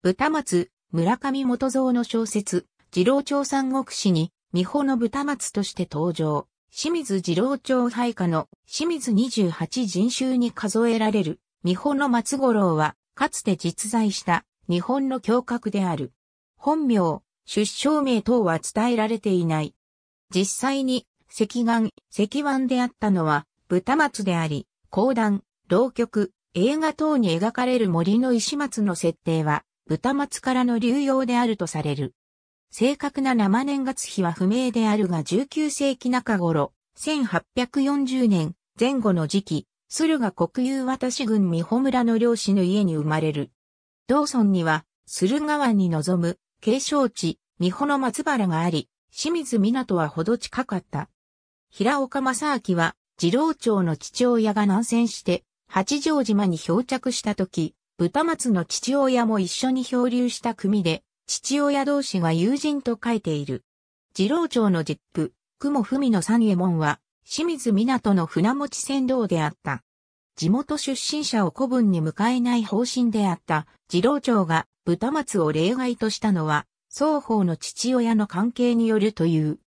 豚松、村上元蔵の小説、二郎町三国志に、美穂の豚松として登場。清水二郎町配下の清水28人衆に数えられる美穂の松五郎は、かつて実在した日本の教閣である。本名、出生名等は伝えられていない。実際に、石岩、石腕であったのは、豚松であり、講談、浪曲、映画等に描かれる森の石松の設定は、豚松からの流用であるとされる。正確な生年月日は不明であるが19世紀中頃、1840年前後の時期、駿河国有渡し郡美穂村の漁師の家に生まれる。道村には、駿河湾に臨む、景勝地、美穂の松原があり、清水港はほど近かった。平岡正明は、二郎町の父親が南戦して、八丈島に漂着した時、豚松の父親も一緒に漂流した組で、父親同士が友人と書いている。次郎町の実父、雲文の三右衛門は、清水港の船持ち船頭であった。地元出身者を古文に迎えない方針であった次郎長が豚松を例外としたのは、双方の父親の関係によるという。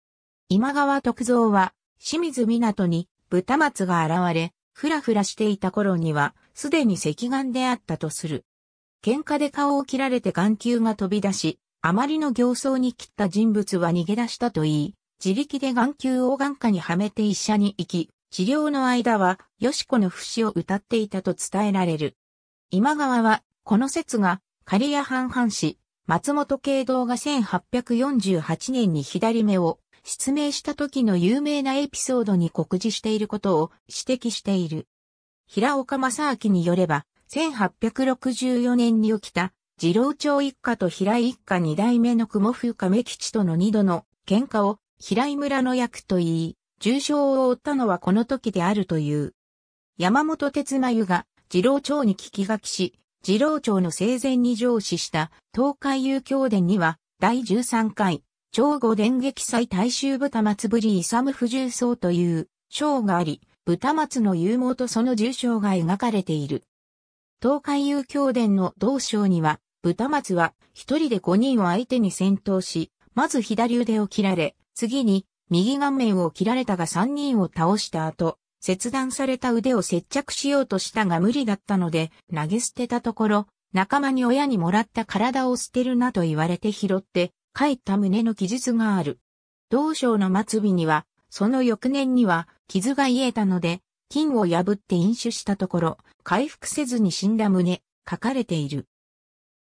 今川徳蔵は、清水港に豚松が現れ、ふらふらしていた頃には、すでに赤眼であったとする。喧嘩で顔を切られて眼球が飛び出し、あまりの形相に切った人物は逃げ出したと言い、自力で眼球を眼下にはめて医者に行き、治療の間は、よしこの節を歌っていたと伝えられる。今川は、この説が、刈谷藩藩士、松本慶道が1848年に左目を失明した時の有名なエピソードに告示していることを指摘している。平岡正明によれば、1864年に起きた、次郎町一家と平井一家二代目の雲風亀吉との二度の喧嘩を平井村の役と言い、重傷を負ったのはこの時であるという。山本哲真が次郎町に聞き書きし、次郎町の生前に上司した東海遊教伝には、第13回、長後電撃祭大衆豚松ぶり勇不重曹という章があり、豚松の勇猛とその重傷が描かれている。東海遊教伝の同章には、豚松は一人で五人を相手に戦闘し、まず左腕を切られ、次に右顔面を切られたが三人を倒した後、切断された腕を接着しようとしたが無理だったので、投げ捨てたところ、仲間に親にもらった体を捨てるなと言われて拾って、帰った胸の記述がある。同章の末尾には、その翌年には、傷が癒えたので、金を破って飲酒したところ、回復せずに死んだ旨、書かれている。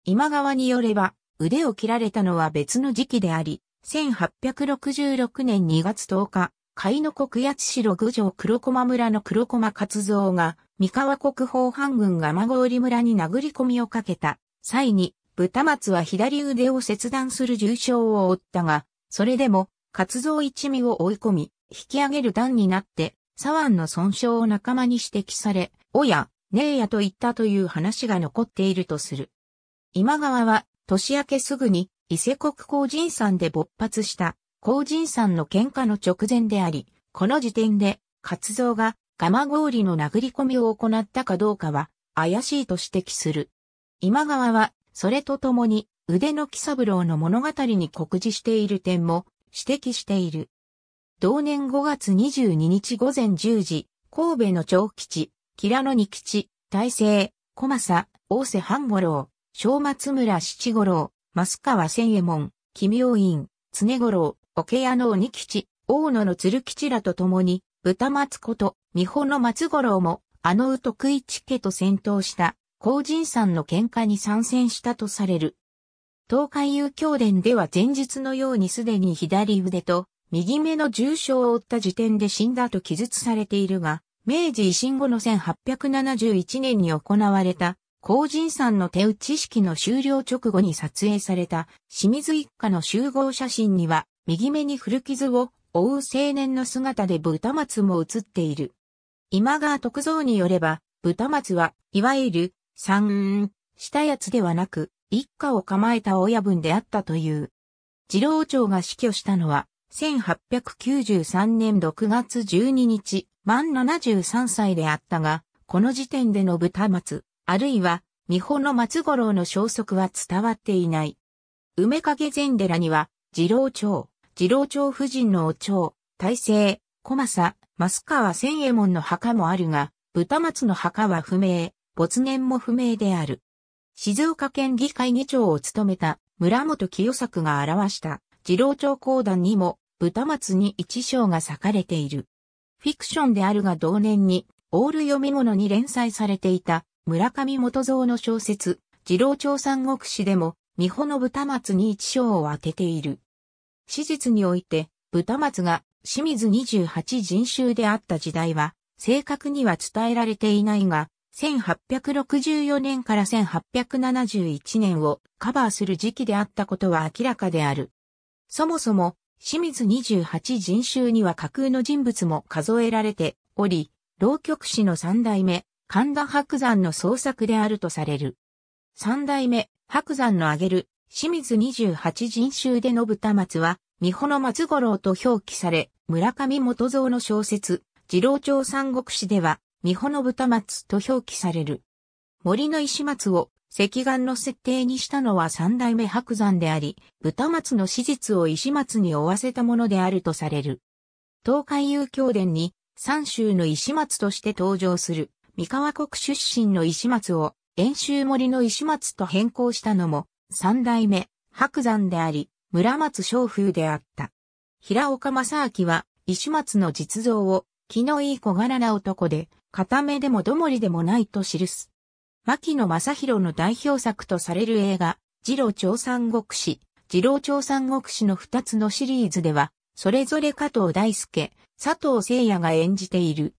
今川によれば、腕を切られたのは別の時期であり、1866年2月10日、海の国八代郡上黒駒村の黒駒勝蔵が、三河国宝藩軍が孫織村に殴り込みをかけた際に、豚松は左腕を切断する重傷を負ったが、それでも、活動一味を追い込み、引き上げる段になって、左腕の損傷を仲間に指摘され、おや、ねえやと言ったという話が残っているとする。今川は、年明けすぐに、伊勢国公人山で勃発した、公人山の喧嘩の直前であり、この時点で、活動が、蒲氷の殴り込みを行ったかどうかは、怪しいと指摘する。今川は、それとともに、腕の木三郎の物語に酷似している点も、指摘している。同年5月22日午前10時、神戸の長吉、平野二吉、大成、小政、大瀬半五郎、正松村七五郎、増川千右衛門、奇妙院、常五郎、桶屋の二吉、大野の鶴吉らと共に、豚松こと、美穂の松五郎も、あのう徳一家と戦闘した、高人さんの喧嘩に参戦したとされる。東海遊教伝では前日のようにすでに左腕と右目の重傷を負った時点で死んだと記述されているが、明治維新後の1871年に行われた、高人さんの手打ち式の終了直後に撮影された清水一家の集合写真には、右目に古傷を負う青年の姿で豚松も写っている。今川徳造によれば、豚松は、いわゆる、三、したやつではなく、一家を構えた親分であったという。次郎長が死去したのは、1893年6月12日、満73歳であったが、この時点での豚松、あるいは、三保の松五郎の消息は伝わっていない。梅影禅寺には、二郎町、二郎町夫人のお町、大成、小政、増川千右衛門の墓もあるが、豚松の墓は不明、没年も不明である。静岡県議会議長を務めた村本清作が表した、二郎町公団にも豚松に一章が裂かれている。フィクションであるが同年に、オール読み物に連載されていた村上元蔵の小説、二郎長三国志でも、美穂の豚松に一章を当てている。史実において、豚松が清水28人衆であった時代は、正確には伝えられていないが、1864年から1871年をカバーする時期であったことは明らかである。そもそも清水28人衆には架空の人物も数えられており、浪曲師の三代目、神田白山の創作であるとされる。三代目、白山の挙げる、清水28人衆での豚松は、三保の松五郎と表記され、村上元蔵の小説、二郎町三国志では、三保の豚松と表記される。森の石松を石岩の設定にしたのは三代目白山であり、豚松の史実を石松に負わせたものであるとされる。東海遊興伝に三州の石松として登場する三河国出身の石松を遠州森の石松と変更したのも三代目白山であり、村松昌風であった。平岡正明は石松の実像を気のいい小柄な男で、片目でもどもりでもないと記す。牧野正宏の代表作とされる映画、二郎長三国志、二郎長三国志の二つのシリーズでは、それぞれ加藤大輔、佐藤聖也が演じている。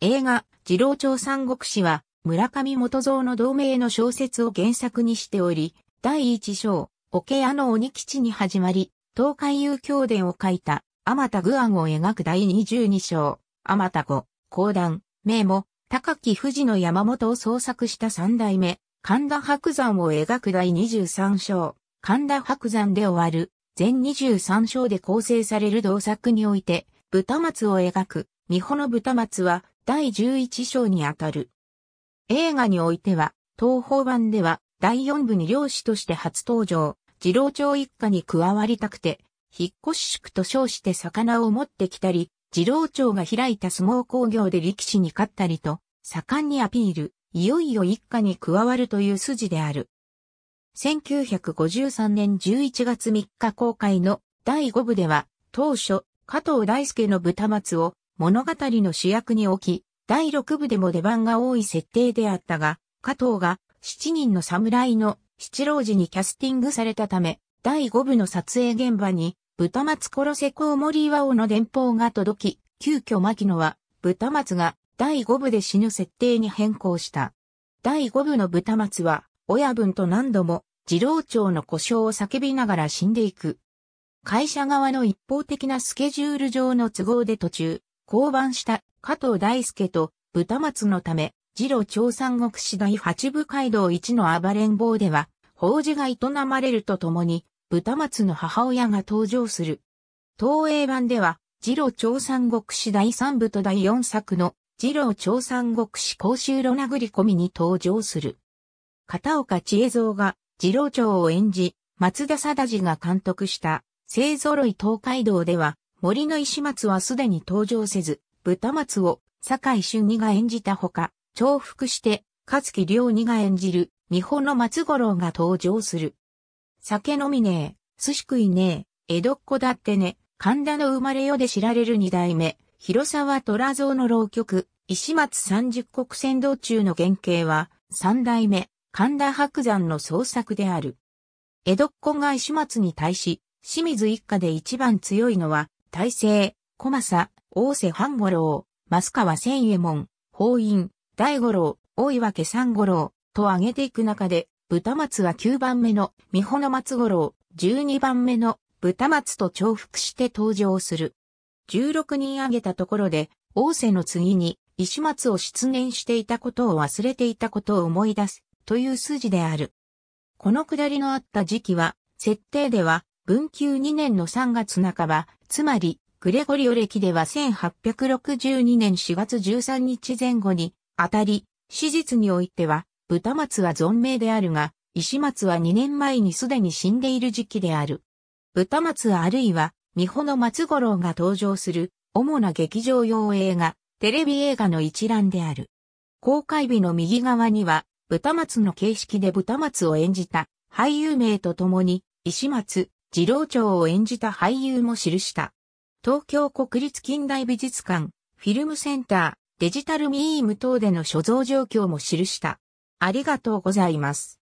映画、二郎長三国志は、村上元蔵の同盟の小説を原作にしており、第一章、桶屋の鬼吉に始まり、東海遊教伝を書いた、天田具案を描く第二十二章、天田た語、講談、名も、高木富士の山本を創作した三代目、神田白山を描く第23章、神田白山で終わる、全23章で構成される同作において、豚松を描く、美穂の豚松は第11章にあたる。映画においては、東宝版では第4部に漁師として初登場、二郎町一家に加わりたくて、引っ越し宿と称して魚を持ってきたり、次郎長が開いた相撲工業で力士に勝ったりと、盛んにアピール、いよいよ一家に加わるという筋である。1953年11月3日公開の第5部では、当初、加藤大輔の豚松を物語の主役に置き、第6部でも出番が多い設定であったが、加藤が7人の侍の七郎寺にキャスティングされたため、第5部の撮影現場に豚松殺せコウモリ岩尾の電報が届き、急遽牧野は、豚松が第5部で死ぬ設定に変更した。第5部の豚松は、親分と何度も、次郎町の故障を叫びながら死んでいく。会社側の一方的なスケジュール上の都合で途中、降板した加藤大輔と豚松のため、次郎町三国次第八部街道一の暴れん坊では、法事が営まれるとともに、豚松の母親が登場する。東映版では、二郎長三国史第3部と第4作の二郎長三国史公衆路殴り込みに登場する。片岡千恵蔵が二郎長を演じ、松田貞治が監督した勢揃い東海道では、森の石松はすでに登場せず、豚松を坂井俊二が演じたほか、重複して、勝木良二が演じる、美穂の松五郎が登場する。酒飲みねえ、寿司食いねえ、江戸っ子だってね、神田の生まれよで知られる二代目、広沢虎蔵の浪曲、石松三十国船道中の原型は、三代目、神田白山の創作である。江戸っ子が石松に対し、清水一家で一番強いのは、大勢、小政、大瀬半五郎、増川千右衛門、法院、大五郎、大岩家三五郎、と挙げていく中で、豚松は9番目の美穂の松五郎、12番目の豚松と重複して登場する。16人挙げたところで、王政の次に石松を失念していたことを忘れていたことを思い出すという筋である。この下りのあった時期は、設定では文久2年の3月半ば、つまりグレゴリオ歴では1862年4月13日前後に、あたり、史実においては豚松は存命であるが、石松は2年前にすでに死んでいる時期である。豚松あるいは、美穂の松五郎が登場する、主な劇場用映画、テレビ映画の一覧である。公開日の右側には、豚松の形式で豚松を演じた俳優名とともに、石松、二郎長を演じた俳優も記した。東京国立近代美術館、フィルムセンター、デジタルミーム等での所蔵状況も記した。ありがとうございます。